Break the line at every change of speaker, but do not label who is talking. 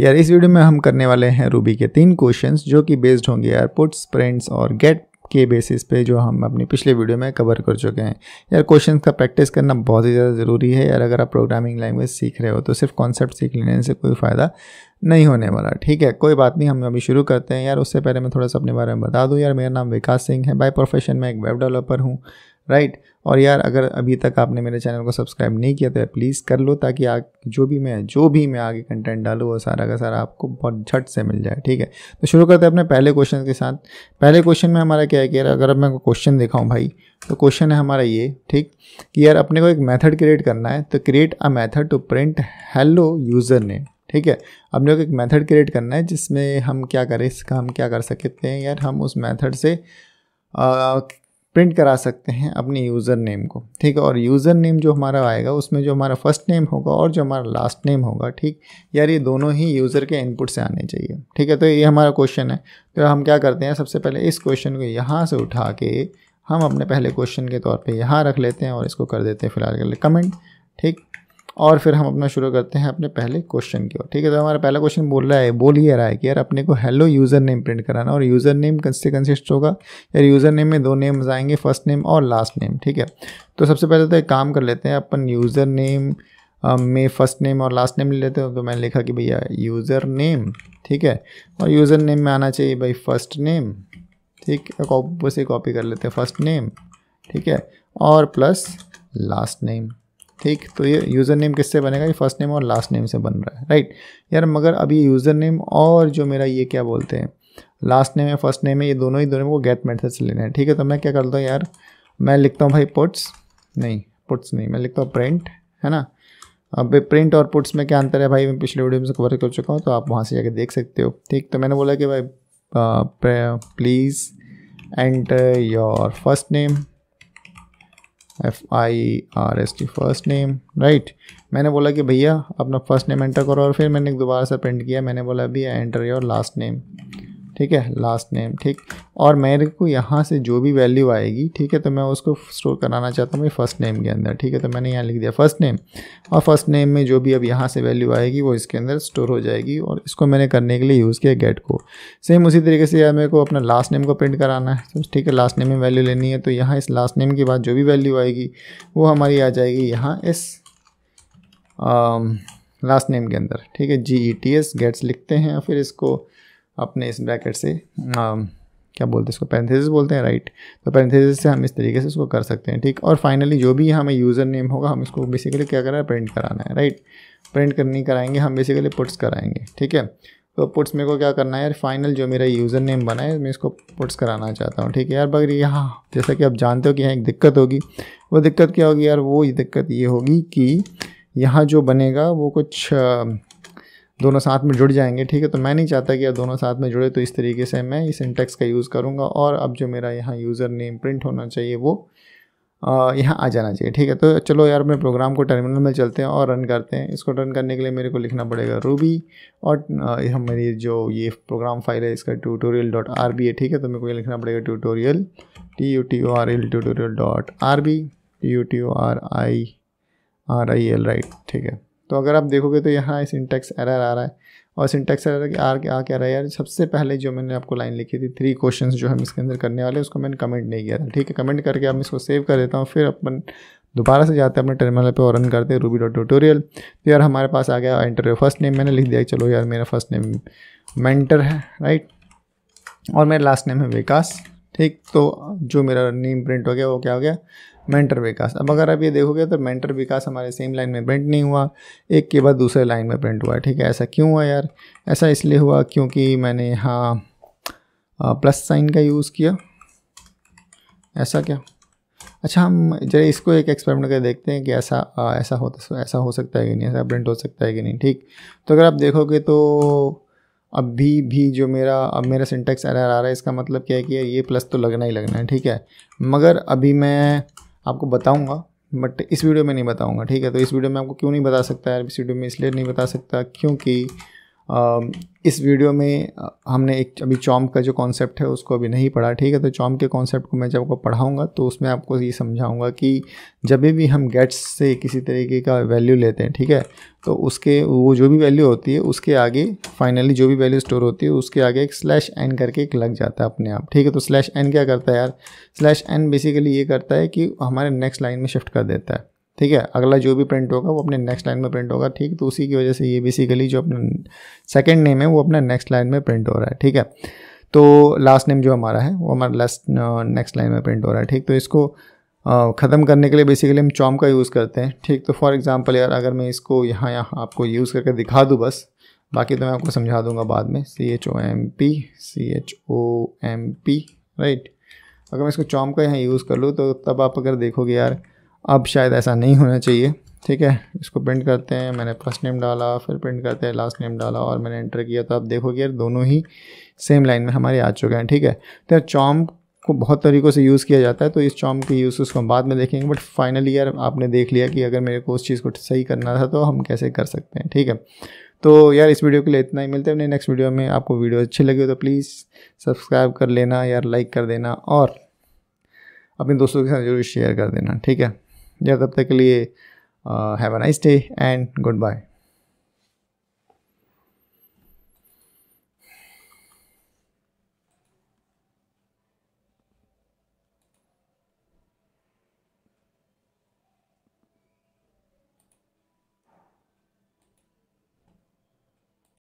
यार इस वीडियो में हम करने वाले हैं रूबी के तीन क्वेश्चंस जो कि बेस्ड होंगे यार पुट्स प्रिंट्स और गेट के बेसिस पे जो हम अपनी पिछले वीडियो में कवर कर चुके हैं यार क्वेश्चन का प्रैक्टिस करना बहुत ही ज़्यादा ज़रूरी है यार अगर आप प्रोग्रामिंग लैंग्वेज सीख रहे हो तो सिर्फ कॉन्सेप्ट सीख लेने से कोई फ़ायदा नहीं होने वाला ठीक है कोई बात नहीं हम अभी शुरू करते हैं यार उससे पहले मैं थोड़ा सा अपने बारे में बता दूँ यार मेरा नाम विकास सिंह है बाई प्रोफेशन मैं एक वेब डेवलपर हूँ राइट और यार अगर अभी तक आपने मेरे चैनल को सब्सक्राइब नहीं किया तो प्लीज़ कर लो ताकि आ जो भी मैं जो भी मैं आगे कंटेंट डालूँ वो सारा का सारा आपको बहुत झट से मिल जाए ठीक है तो शुरू करते हैं अपने पहले क्वेश्चन के साथ पहले क्वेश्चन में हमारा क्या है कि यार अगर मैं क्वेश्चन दिखाऊँ भाई तो क्वेश्चन है हमारा ये ठीक कि यार अपने को एक मैथड क्रिएट करना है तो create a method to print hello user name ठीक है अपने को एक मेथड क्रिएट करना है जिसमें हम क्या करें इसका हम क्या कर सकते हैं यार हम उस मेथड से प्रिंट करा सकते हैं अपने यूज़र नेम को ठीक है और यूज़र नेम जो हमारा आएगा उसमें जो हमारा फर्स्ट नेम होगा और जो हमारा लास्ट नेम होगा ठीक यार ये दोनों ही यूज़र के इनपुट से आने चाहिए ठीक है तो ये हमारा क्वेश्चन है तो हम क्या करते हैं सबसे पहले इस क्वेश्चन को यहाँ से उठा के हम अपने पहले क्वेश्चन के तौर पर यहाँ रख लेते हैं और इसको कर देते हैं फिलहाल के लिए कमेंट ठीक और फिर हम अपना शुरू करते हैं अपने पहले क्वेश्चन की ओर ठीक है तो हमारा पहला क्वेश्चन बोल रहा है बोल ये रहा है कि यार अपने को हेलो यूज़र नेम प्रिंट कराना और यूज़र नेम से कंसिस्ट होगा यार यूज़र नेम में दो नेम्स आएंगे फर्स्ट नेम और लास्ट नेम ठीक है तो सबसे पहले तो एक काम कर लेते हैं अपन यूज़र नेम में फर्स्ट नेम और लास्ट नेम ले लेते हो तो मैंने लिखा कि भैया यूज़र नेम ठीक है और यूज़र नेम में आना चाहिए भाई फर्स्ट नेम ठीक है कॉपी से कॉपी कर लेते हैं फर्स्ट नेम ठीक है और प्लस लास्ट नेम ठीक तो ये यूज़र नेम किससे बनेगा ये फर्स्ट नेम और लास्ट नेम से बन रहा है राइट यार मगर अभी यूज़र नेम और जो मेरा ये क्या बोलते हैं लास्ट नेम है फर्स्ट नेम है ये दोनों ही दोनों को गेट मेथड से लेना है ठीक है तो मैं क्या करता हूँ यार मैं लिखता हूँ भाई पुट्स नहीं पुट्स नहीं मैं लिखता हूँ प्रिंट है ना अब प्रिंट और पुट्स में क्या अंतर है भाई मैं पिछले वीडियो में कवर कर चुका हूँ तो आप वहाँ से जाके देख सकते हो ठीक तो मैंने बोला कि भाई please enter your first name F I R S T first name right मैंने बोला कि भैया अपना फर्स्ट नेम एंटर करो और फिर मैंने दोबारा से प्रिंट किया मैंने बोला भैया एंटर योर लास्ट नेम ठीक है लास्ट नेम ठीक और मेरे को यहाँ से जो भी वैल्यू आएगी ठीक है तो मैं उसको स्टोर कराना चाहता हूँ फर्स्ट नेम के अंदर ठीक है तो मैंने यहाँ लिख दिया फर्स्ट नेम और फर्स्ट नेम में जो भी अब यहाँ से वैल्यू आएगी वो इसके अंदर स्टोर हो जाएगी और इसको मैंने करने के लिए यूज़ किया गेट को सेम उसी तरीके से यार मेरे को अपना लास्ट नेम को प्रिंट कराना है तो ठीक है लास्ट नेम में वैल्यू लेनी है तो यहाँ इस लास्ट नेम के बाद जो भी वैल्यू आएगी वो हमारी आ जाएगी यहाँ इस लास्ट um, नेम के अंदर ठीक है G E T S gets लिखते हैं फिर इसको अपने इस ब्रैकेट से आ, क्या बोलते हैं इसको पैंथेसिस बोलते हैं राइट तो पैंथेसिस से हम इस तरीके से इसको कर सकते हैं ठीक और फाइनली जो भी हमें यूज़र नेम होगा हम इसको बेसिकली क्या करना है प्रिंट कराना है राइट प्रिंट करनी कराएंगे हम बेसिकली पुट्स कराएंगे ठीक है तो पुट्स मेरे को क्या करना है यार फाइनल जो मेरा यूज़र नेम बना है मैं इसको पुट्स कराना चाहता हूँ ठीक है यार बगर यहाँ जैसा कि आप जानते हो कि यहाँ एक दिक्कत होगी वो दिक्कत क्या होगी यार वो दिक्कत ये होगी कि यहाँ जो बनेगा वो कुछ दोनों साथ में जुड़ जाएंगे ठीक है तो मैं नहीं चाहता कि अब दोनों साथ में जुड़े तो इस तरीके से मैं इस इंटेक्स का यूज़ करूँगा और अब जो मेरा यहाँ यूज़र नेम प्रिंट होना चाहिए वो यहाँ आ जाना चाहिए ठीक है तो चलो यार मैं प्रोग्राम को टर्मिनल में चलते हैं और रन करते हैं इसको रन करने के लिए मेरे को लिखना पड़ेगा रूबी और हम मेरी जो ये प्रोग्राम फाइल है इसका ट्यूटोरियल डॉट आर बी है ठीक है तो मेरे को ये लिखना पड़ेगा tutorial T U T O R L tutorial dot R B T U T O R I R I L right ठीक है तो अगर आप देखोगे तो यहाँ सिंटेक्स एरर आ रहा है और सिंटेक्स एरर के आ क्या रहा है यार सबसे पहले जो मैंने आपको लाइन लिखी थी थ्री क्वेश्चंस जो हम इसके अंदर करने वाले उसको मैंने कमेंट नहीं किया था ठीक है कमेंट करके आप इसको सेव कर देता हूँ फिर अपन दोबारा से जाते हैं अपने टर्मिनल पे और रन करते हैं रूबी डॉट ट्यूटोरियल तो यार हमारे पास आ गया इंटरव्यू फर्स्ट नेम मैंने लिख दिया चलो यार मेरा फर्स्ट नेम मैंटर है राइट और मेरा लास्ट नेम है विकास ठीक तो जो मेरा नेम प्रिंट हो गया वो क्या हो गया मेंटर विकास अब अगर आप ये देखोगे तो मेंटर विकास हमारे सेम लाइन में प्रिंट नहीं हुआ एक के बाद दूसरे लाइन में प्रिंट हुआ ठीक है ऐसा क्यों हुआ यार ऐसा इसलिए हुआ क्योंकि मैंने यहाँ प्लस साइन का यूज़ किया ऐसा क्या अच्छा हम जरा इसको एक एक्सपेरिमेंट कर देखते हैं कि ऐसा आ, ऐसा होता ऐसा हो सकता है कि नहीं ऐसा प्रिंट हो सकता है कि नहीं ठीक तो अगर आप देखोगे तो अब भी भी जो मेरा अब मेरा सिंटेक्स एरर आ रहा है इसका मतलब क्या है कि ये प्लस तो लगना ही लगना है ठीक है मगर अभी मैं आपको बताऊंगा बट इस वीडियो में नहीं बताऊंगा ठीक है तो इस वीडियो में आपको क्यों नहीं बता सकता है इस वीडियो में इसलिए नहीं बता सकता क्योंकि इस वीडियो में हमने एक अभी चॉम का जो कॉन्सेप्ट है उसको अभी नहीं पढ़ा ठीक है तो चॉम के कॉन्सेप्ट को मैं जब आपको पढ़ाऊँगा तो उसमें आपको ये समझाऊँगा कि जब भी हम गेट्स से किसी तरीके का वैल्यू लेते हैं ठीक है तो उसके वो जो भी वैल्यू होती है उसके आगे फाइनली जो भी वैल्यू स्टोर होती है उसके आगे एक स्लैश एन करके एक लग जाता है अपने आप ठीक है तो स्लैश एन क्या करता है यार स्लैश एन बेसिकली ये करता है कि हमारे नेक्स्ट लाइन में शिफ्ट कर देता है ठीक है अगला जो भी प्रिंट होगा वो अपने नेक्स्ट लाइन में प्रिंट होगा ठीक तो उसी की वजह से ये बेसिकली जो अपना सेकेंड नेम है वो अपना नेक्स्ट लाइन में प्रिंट हो रहा है ठीक है तो लास्ट नेम जो हमारा है वो हमारा लास्ट नेक्स्ट लाइन में प्रिंट हो रहा है ठीक तो इसको ख़त्म करने के लिए बेसिकली हम चॉम का यूज़ करते हैं ठीक तो फॉर एग्ज़ाम्पल यार अगर मैं इसको यहाँ यहाँ आपको यूज़ करके दिखा दूँ बस बाकी तो मैं आपको समझा दूंगा बाद में C H O M P C H O M P right अगर मैं इसको चॉम का यहाँ यूज़ कर लूँ तो तब आप अगर देखोगे यार अब शायद ऐसा नहीं होना चाहिए ठीक है इसको प्रिंट करते हैं मैंने फर्स्ट नेम डाला फिर प्रिंट करते हैं लास्ट नेम डाला और मैंने एंटर किया तो आप देखोगे यार दोनों ही सेम लाइन में हमारे आ चुके हैं ठीक है तो यार चॉम्प को बहुत तरीक़ों से यूज़ किया जाता है तो इस चॉम्प के यूज़ उसको हम बाद में देखेंगे बट फाइनली यार आपने देख लिया कि अगर मेरे को उस चीज़ को सही करना था तो हम कैसे कर सकते हैं ठीक है तो यार इस वीडियो के लिए इतना ही मिलते हैं नेक्स्ट वीडियो में आपको वीडियो अच्छी लगी हो तो प्लीज़ सब्सक्राइब कर लेना यार लाइक कर देना और अपने दोस्तों के साथ जरूर शेयर कर देना ठीक है या तब तक के लिए have a nice day and good bye